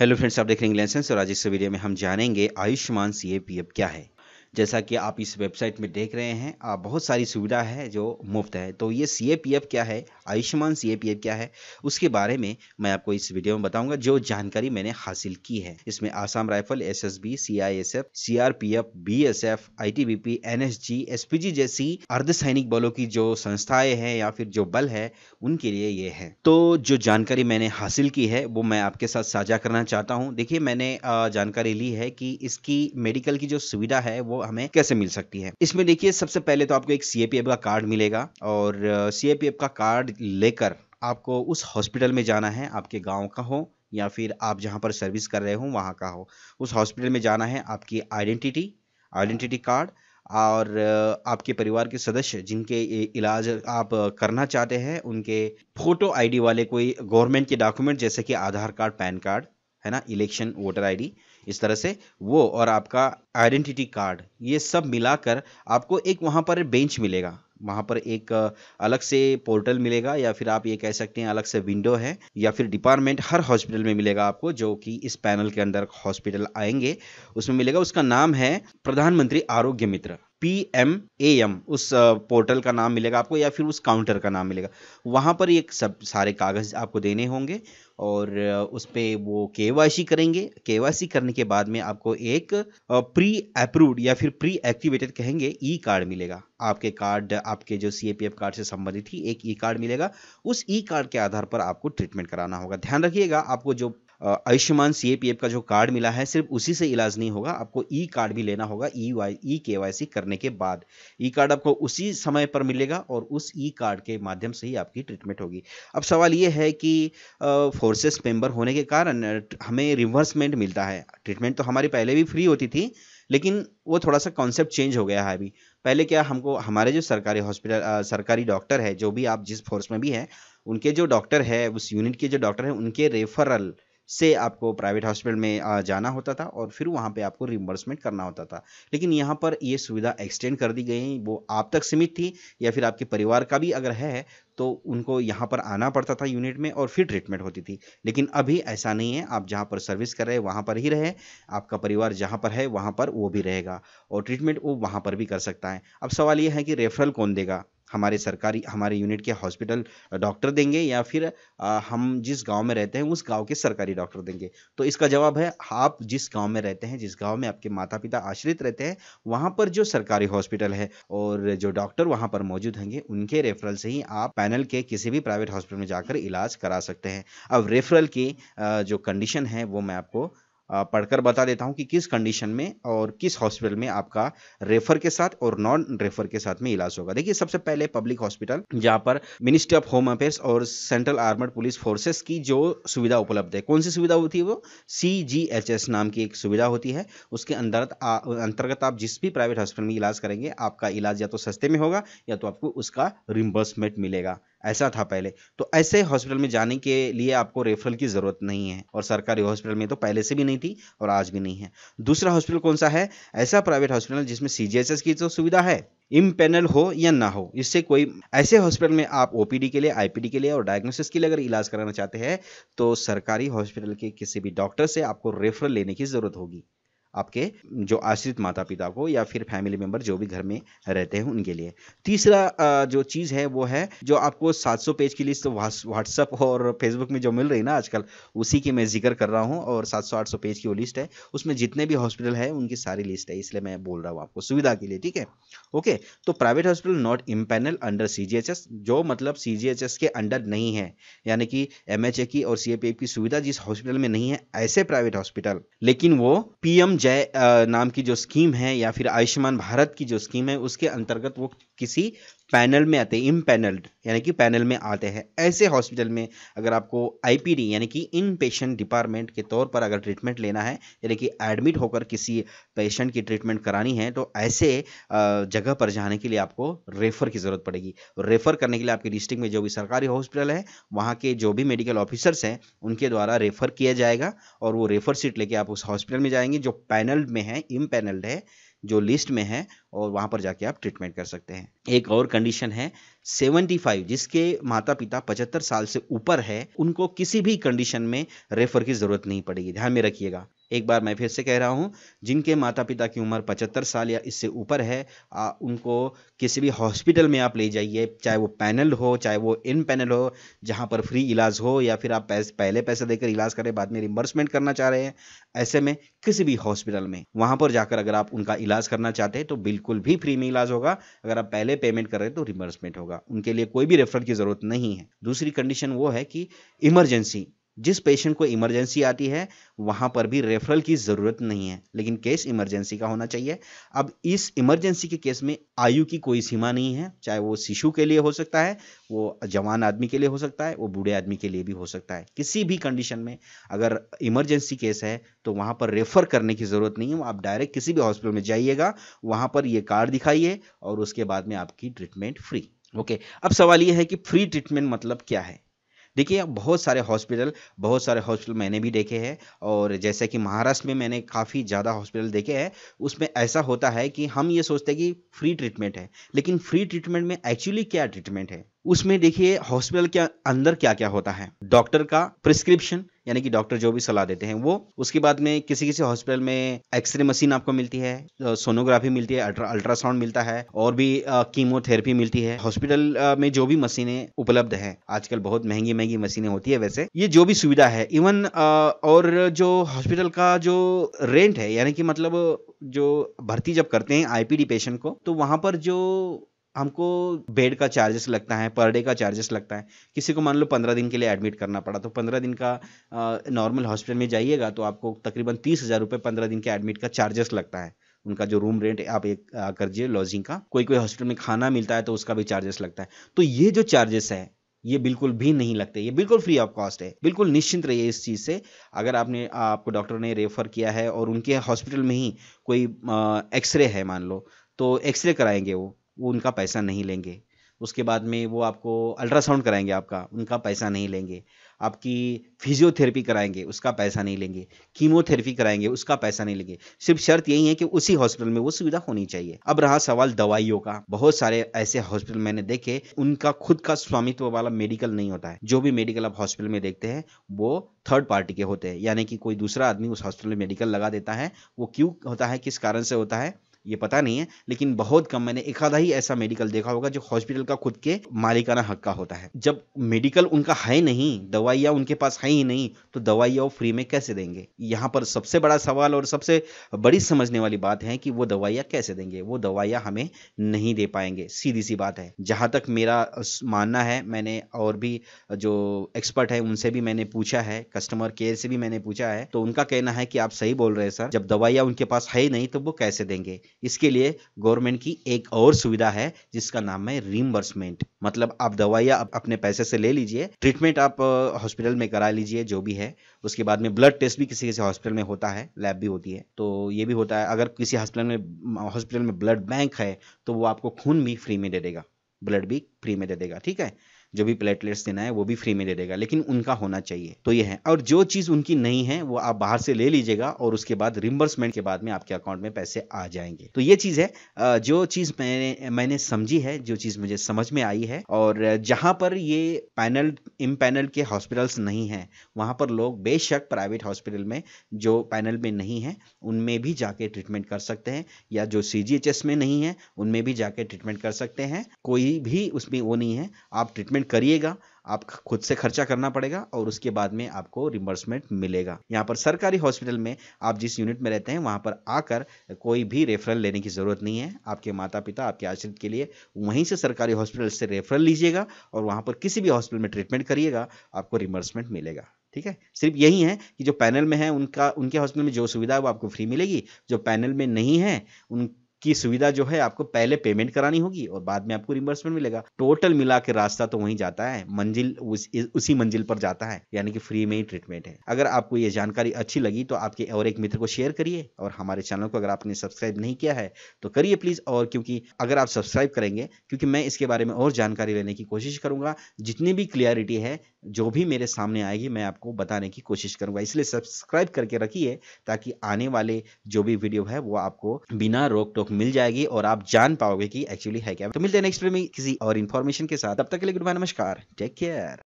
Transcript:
hello friends आप देख रहे हैं इंग्लैंड और आज इस वीडियो में हम जानेंगे आयुष्मान सी क्या है जैसा कि आप इस वेबसाइट में देख रहे हैं आ, बहुत सारी सुविधा है जो मुफ्त है तो ये सी क्या है आयुष्मान सी क्या है उसके बारे में मैं आपको इस वीडियो में बताऊंगा जो जानकारी मैंने हासिल की है इसमें Assam rifles S B C I S F C R P F B S F I T B P N S G S P G जैसी अर्धसैनिक बलों की जो संस्थाएं हैं या फिर जो बल है उनके लिए ये है तो जो जानकारी मैंने हासिल की है वो मैं आपके साथ साझा करना चाहता हूँ देखिए मैंने जानकारी ली है कि इसकी मेडिकल की जो सुविधा है वो हमें कैसे मिल सकती है इसमें देखिए सबसे पहले तो आपको एक सी का कार्ड मिलेगा और सी का कार्ड लेकर आपको उस हॉस्पिटल में जाना है आपके गाँव का हो या फिर आप जहाँ पर सर्विस कर रहे हो वहाँ का हो उस हॉस्पिटल में जाना है आपकी आइडेंटिटी आइडेंटिटी कार्ड और आपके परिवार के सदस्य जिनके इलाज आप करना चाहते हैं उनके फ़ोटो आईडी वाले कोई गवर्नमेंट के डॉक्यूमेंट जैसे कि आधार कार्ड पैन कार्ड है ना इलेक्शन वोटर आईडी इस तरह से वो और आपका आइडेंटिटी कार्ड ये सब मिलाकर आपको एक वहाँ पर बेंच मिलेगा वहाँ पर एक अलग से पोर्टल मिलेगा या फिर आप ये कह सकते हैं अलग से विंडो है या फिर डिपार्टमेंट हर हॉस्पिटल में मिलेगा आपको जो कि इस पैनल के अंदर हॉस्पिटल आएंगे उसमें मिलेगा उसका नाम है प्रधानमंत्री आरोग्य मित्र पी एम ए एम उस पोर्टल का नाम मिलेगा आपको या फिर उस काउंटर का नाम मिलेगा वहाँ पर ये सब सारे कागज़ आपको देने होंगे और उस पर वो के वाई सी करेंगे के वाई सी करने के बाद में आपको एक प्री अप्रूव्ड या फिर प्री एक्टिवेटेड कहेंगे ई कार्ड मिलेगा आपके कार्ड आपके जो C A P F card से संबंधित ही एक ई कार्ड मिलेगा उस ई कार्ड के आधार पर आपको ट्रीटमेंट कराना होगा ध्यान रखिएगा आपको जो आयुष्मान सी ए का जो कार्ड मिला है सिर्फ उसी से इलाज नहीं होगा आपको ई e कार्ड भी लेना होगा ई वाई ई के वाई सी करने के बाद ई e कार्ड आपको उसी समय पर मिलेगा और उस ई e कार्ड के माध्यम से ही आपकी ट्रीटमेंट होगी अब सवाल ये है कि फोर्सेस मेंबर होने के कारण हमें रिवर्समेंट मिलता है ट्रीटमेंट तो हमारी पहले भी फ्री होती थी लेकिन वो थोड़ा सा कॉन्सेप्ट चेंज हो गया है अभी पहले क्या हमको हमारे जो सरकारी हॉस्पिटल सरकारी डॉक्टर है जो भी आप जिस फोर्स में भी हैं उनके जो डॉक्टर है उस यूनिट के जो डॉक्टर हैं उनके रेफरल से आपको प्राइवेट हॉस्पिटल में जाना होता था और फिर वहाँ पे आपको रिमबर्समेंट करना होता था लेकिन यहाँ पर ये सुविधा एक्सटेंड कर दी गई वो आप तक सीमित थी या फिर आपके परिवार का भी अगर है तो उनको यहाँ पर आना पड़ता था यूनिट में और फिर ट्रीटमेंट होती थी लेकिन अभी ऐसा नहीं है आप जहाँ पर सर्विस कर रहे वहाँ पर ही रहे आपका परिवार जहाँ पर है वहाँ पर वो भी रहेगा और ट्रीटमेंट वो वहाँ पर भी कर सकता है अब सवाल ये है कि रेफरल कौन देगा हमारे सरकारी हमारे यूनिट के हॉस्पिटल डॉक्टर देंगे या फिर हम जिस गांव में रहते हैं उस गांव के सरकारी डॉक्टर देंगे तो इसका जवाब है आप जिस गांव में रहते हैं जिस गांव में आपके माता पिता आश्रित रहते हैं वहां पर जो सरकारी हॉस्पिटल है और जो डॉक्टर वहां पर मौजूद होंगे उनके रेफरल से ही आप पैनल के किसी भी प्राइवेट हॉस्पिटल में जाकर इलाज करा सकते हैं अब रेफरल की जो कंडीशन है वो मैं आपको पढ़कर बता देता हूँ कि किस कंडीशन में और किस हॉस्पिटल में आपका रेफर के साथ और नॉन रेफर के साथ में इलाज होगा देखिए सबसे पहले पब्लिक हॉस्पिटल जहाँ पर मिनिस्ट्री ऑफ होम अफेयर्स और सेंट्रल आर्मड पुलिस फोर्सेस की जो सुविधा उपलब्ध है कौन सी सुविधा होती है वो सी जी एच एस नाम की एक सुविधा होती है उसके अंदर अंतर्गत आप जिस भी प्राइवेट हॉस्पिटल में इलाज करेंगे आपका इलाज या तो सस्ते में होगा या तो आपको उसका रिम्बर्समेंट मिलेगा ऐसा था पहले तो ऐसे हॉस्पिटल में जाने के लिए आपको रेफरल की ज़रूरत नहीं है और सरकारी हॉस्पिटल में तो पहले से भी नहीं थी और आज भी नहीं है दूसरा हॉस्पिटल कौन सा है ऐसा प्राइवेट हॉस्पिटल जिसमें सी की तो सुविधा है इम पैनल हो या ना हो इससे कोई ऐसे हॉस्पिटल में आप ओपीडी के लिए आईपीडी के लिए और डायग्नोसिस के लिए अगर इलाज कराना चाहते हैं तो सरकारी हॉस्पिटल के किसी भी डॉक्टर से आपको रेफरल लेने की ज़रूरत होगी आपके जो आश्रित माता पिता को या फिर फैमिली मेंबर जो भी घर में रहते हैं उनके लिए तीसरा जो चीज़ है वो है जो आपको 700 पेज की लिस्ट व्हाट्सअप और फेसबुक में जो मिल रही ना आजकल उसी की मैं जिक्र कर रहा हूँ और 700-800 पेज की वो लिस्ट है उसमें जितने भी हॉस्पिटल है उनकी सारी लिस्ट है इसलिए मैं बोल रहा हूँ आपको सुविधा के लिए ठीक है ओके तो private hospital not empanel under C जो मतलब सी के अंडर नहीं है यानी कि एम की और सी की सुविधा जिस हॉस्पिटल में नहीं है ऐसे प्राइवेट हॉस्पिटल लेकिन वो पी जय नाम की जो स्कीम है या फिर आयुष्मान भारत की जो स्कीम है उसके अंतर्गत वो किसी पैनल में आते हैं इम पैनल यानी कि पैनल में आते हैं ऐसे हॉस्पिटल में अगर आपको आईपीडी यानी कि इन पेशेंट डिपार्टमेंट के तौर पर अगर ट्रीटमेंट लेना है यानी कि एडमिट होकर किसी पेशेंट की ट्रीटमेंट करानी है तो ऐसे जगह पर जाने के लिए आपको रेफ़र की ज़रूरत पड़ेगी रेफ़र करने के लिए आपके डिस्ट्रिक्ट में जो भी सरकारी हॉस्पिटल है वहाँ के जो भी मेडिकल ऑफिसर्स हैं उनके द्वारा रेफ़र किया जाएगा और वो रेफ़र सीट लेके आप उस हॉस्पिटल में जाएंगे जो पैनल में है इम पैनल्ड है जो लिस्ट में है और वहां पर जाके आप ट्रीटमेंट कर सकते हैं एक और कंडीशन है 75 जिसके माता पिता 75 साल से ऊपर है उनको किसी भी कंडीशन में रेफर की ज़रूरत नहीं पड़ेगी ध्यान में रखिएगा एक बार मैं फिर से कह रहा हूँ जिनके माता पिता की उम्र पचहत्तर साल या इससे ऊपर है आ, उनको किसी भी हॉस्पिटल में आप ले जाइए चाहे वो पैनल हो चाहे वो इन पैनल हो जहाँ पर फ्री इलाज हो या फिर आप पैस, पहले पैसे देकर इलाज करें बाद में रिमबर्समेंट करना चाह रहे हैं ऐसे में किसी भी हॉस्पिटल में वहाँ पर जाकर अगर आप उनका इलाज करना चाहते हैं तो बिल्कुल भी फ्री में इलाज होगा अगर आप पहले पेमेंट कर रहे हैं तो रिमबर्समेंट होगा उनके लिए कोई भी रेफर की ज़रूरत नहीं है दूसरी कंडीशन वो है कि इमरजेंसी जिस पेशेंट को इमरजेंसी आती है वहाँ पर भी रेफरल की ज़रूरत नहीं है लेकिन केस इमरजेंसी का होना चाहिए अब इस इमरजेंसी के केस में आयु की कोई सीमा नहीं है चाहे वो शिशु के लिए हो सकता है वो जवान आदमी के लिए हो सकता है वो बूढ़े आदमी के लिए भी हो सकता है किसी भी कंडीशन में अगर इमरजेंसी केस है तो वहाँ पर रेफ़र करने की ज़रूरत नहीं है आप डायरेक्ट किसी भी हॉस्पिटल में जाइएगा वहाँ पर ये कार्ड दिखाइए और उसके बाद में आपकी ट्रीटमेंट फ्री ओके अब सवाल ये है कि फ्री ट्रीटमेंट मतलब क्या है देखिए बहुत सारे हॉस्पिटल बहुत सारे हॉस्पिटल मैंने भी देखे हैं और जैसे कि महाराष्ट्र में मैंने काफ़ी ज़्यादा हॉस्पिटल देखे हैं उसमें ऐसा होता है कि हम ये सोचते हैं कि फ्री ट्रीटमेंट है लेकिन फ्री ट्रीटमेंट में एक्चुअली क्या ट्रीटमेंट है उसमें देखिए हॉस्पिटल के अंदर क्या क्या होता है डॉक्टर का प्रिस्क्रिप्शन यानी कि डॉक्टर जो भी सलाह देते हैं वो उसके बाद में किसी किसी हॉस्पिटल में एक्सरे मशीन आपको मिलती है सोनोग्राफी मिलती है अल्ट्रासाउंड मिलता है और भी कीमोथेरेपी मिलती है हॉस्पिटल में जो भी मशीनें उपलब्ध है आजकल बहुत महंगी महंगी मशीनें होती है वैसे ये जो भी सुविधा है इवन और जो हॉस्पिटल का जो रेंट है यानी कि मतलब जो भर्ती जब करते हैं आईपीडी पेशेंट को तो वहां पर जो हमको बेड का चार्जेस लगता है पर डे का चार्जेस लगता है किसी को मान लो पंद्रह दिन के लिए एडमिट करना पड़ा तो पंद्रह दिन का नॉर्मल हॉस्पिटल में जाइएगा तो आपको तकरीबन तीस हज़ार रुपये पंद्रह दिन के एडमिट का चार्जेस लगता है उनका जो रूम रेंट आप एक करजिए लॉजिंग का कोई कोई हॉस्पिटल में खाना मिलता है तो उसका भी चार्जेस लगता है तो ये जो चार्जेस है ये बिल्कुल भी नहीं लगते ये बिल्कुल फ्री ऑफ कॉस्ट है बिल्कुल निश्चिंत रहिए इस चीज़ से अगर आपने आपको डॉक्टर ने रेफर किया है और उनके हॉस्पिटल में ही कोई एक्सरे है मान लो तो एक्सरे कराएंगे वो वो उनका पैसा नहीं लेंगे उसके बाद में वो आपको अल्ट्रासाउंड कराएंगे आपका उनका पैसा नहीं लेंगे आपकी फिजियोथेरेपी कराएंगे उसका पैसा नहीं लेंगे कीमोथेरेपी कराएंगे उसका पैसा नहीं लेंगे सिर्फ शर्त यही है कि उसी हॉस्पिटल में वो सुविधा होनी चाहिए अब रहा सवाल दवाइयों का बहुत सारे ऐसे हॉस्पिटल मैंने देखे उनका खुद का स्वामित्व वाला मेडिकल नहीं होता है जो भी मेडिकल आप हॉस्पिटल में देखते हैं वो थर्ड पार्टी के होते हैं यानी कि कोई दूसरा आदमी उस हॉस्पिटल में मेडिकल लगा देता है वो क्यों होता है किस कारण से होता है ये पता नहीं है लेकिन बहुत कम मैंने एक आधा ही ऐसा मेडिकल देखा होगा जो हॉस्पिटल का खुद के मालिकाना हक का होता है जब मेडिकल उनका है नहीं दवाइयाँ उनके पास है ही नहीं तो दवाइयाँ वो फ्री में कैसे देंगे यहाँ पर सबसे बड़ा सवाल और सबसे बड़ी समझने वाली बात है कि वो दवाइयाँ कैसे देंगे वो दवाइयाँ हमें नहीं दे पाएंगे सीधी सी बात है जहाँ तक मेरा मानना है मैंने और भी जो एक्सपर्ट है उनसे भी मैंने पूछा है कस्टमर केयर से भी मैंने पूछा है तो उनका कहना है कि आप सही बोल रहे हैं सर जब दवाइयाँ उनके पास है ही नहीं तो वो कैसे देंगे इसके लिए गवर्नमेंट की एक और सुविधा है जिसका नाम है रिमबर्समेंट मतलब आप दवाइयाँ अपने पैसे से ले लीजिए ट्रीटमेंट आप हॉस्पिटल में करा लीजिए जो भी है उसके बाद में ब्लड टेस्ट भी किसी किसी हॉस्पिटल में होता है लैब भी होती है तो ये भी होता है अगर किसी हॉस्पिटल में हॉस्पिटल में ब्लड बैंक है तो वो आपको खून भी फ्री में दे देगा ब्लड भी फ्री में दे देगा ठीक है जो भी प्लेटलेट्स देना है वो भी फ्री में दे देगा लेकिन उनका होना चाहिए तो ये है और जो चीज़ उनकी नहीं है वो आप बाहर से ले लीजिएगा और उसके बाद रिम्बर्समेंट के बाद में आपके अकाउंट में पैसे आ जाएंगे तो ये चीज़ है जो चीज़ मैंने मैंने समझी है जो चीज़ मुझे समझ में आई है और जहां पर ये पैनल इम पैनल के हॉस्पिटल्स नहीं हैं वहां पर लोग बेशक प्राइवेट हॉस्पिटल में जो पैनल में नहीं है उनमें भी जाके ट्रीटमेंट कर सकते हैं या जो सी में नहीं है उनमें भी जाके ट्रीटमेंट कर सकते हैं कोई भी उसमें वो नहीं है आप ट्रीटमेंट इन्वेस्टमेंट करिएगा आप खुद से खर्चा करना पड़ेगा और उसके बाद में आपको रिमबर्समेंट मिलेगा यहाँ पर सरकारी हॉस्पिटल में आप जिस यूनिट में रहते हैं वहाँ पर आकर कोई भी रेफरल लेने की ज़रूरत नहीं है आपके माता पिता आपके आश्रित के लिए वहीं से सरकारी हॉस्पिटल से रेफरल लीजिएगा और वहाँ पर किसी भी हॉस्पिटल में ट्रीटमेंट करिएगा आपको रिमबर्समेंट मिलेगा ठीक है सिर्फ यही है कि जो पैनल में है उनका उनके हॉस्पिटल में जो सुविधा है वो आपको फ्री मिलेगी जो पैनल में नहीं है उन की सुविधा जो है आपको पहले पेमेंट करानी होगी और बाद में आपको रिमबर्समेंट मिलेगा टोटल मिला के रास्ता तो वहीं जाता है मंजिल उस, उसी मंजिल पर जाता है यानी कि फ्री में ही ट्रीटमेंट है अगर आपको ये जानकारी अच्छी लगी तो आपके और एक मित्र को शेयर करिए और हमारे चैनल को अगर आपने सब्सक्राइब नहीं किया है तो करिए प्लीज़ और क्योंकि अगर आप सब्सक्राइब करेंगे क्योंकि मैं इसके बारे में और जानकारी लेने की कोशिश करूंगा जितनी भी क्लियरिटी है जो भी मेरे सामने आएगी मैं आपको बताने की कोशिश करूंगा इसलिए सब्सक्राइब करके रखिए ताकि आने वाले जो भी वीडियो है वो आपको बिना रोक टोक मिल जाएगी और आप जान पाओगे कि एक्चुअली है क्या तो मिलते हैं नेक्स्ट वीडियो में किसी और इन्फॉर्मेशन के साथ तब तक के लिए गुड बाय नमस्कार टेक केयर